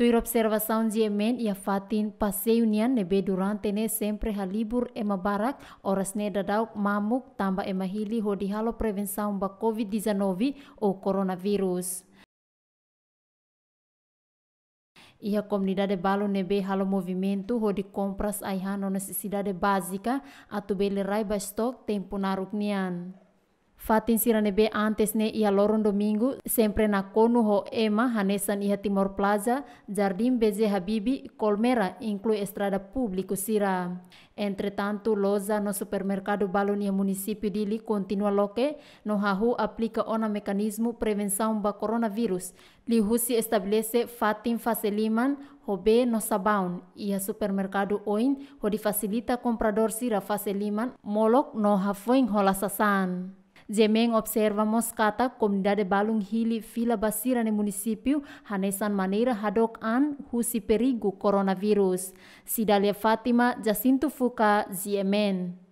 I observacions de yement e, e a fatin pasei unian neè durant tene sempre jalibur ema barag, oras neda dac mamoc tanba emaili o di halo prevensa un ba COVID-19vi oavirus Ilha comidad de balo nebeja lo movimentu o de comprapras haihan osde bazika a tobel rai batòc tempo narug nian. Fatin Siranebe antes ne ia loron domingo, sempre na Kono ho Ema, Hanesan ia Timor Plaza, Jardim Beze Habibi, Colmera, inclui estrada público Sira. Entretanto, loja no supermercado Balonia município de continua loque, no Rahu aplica ona mecanismo prevenção ba coronavírus. Lihusi estabelece Fatin Faceliman, Robe no Sabaun e a supermercado Oin, onde facilita comprador Sira Faseliman Molok no Rafuin Rolasasan. observa moskata kata de Balung Hili Fila Basira ne município hanesan maneira hadok an husi perigo Coronavirus. Sidalia Fatima Jacinto Fuka, Ziemen.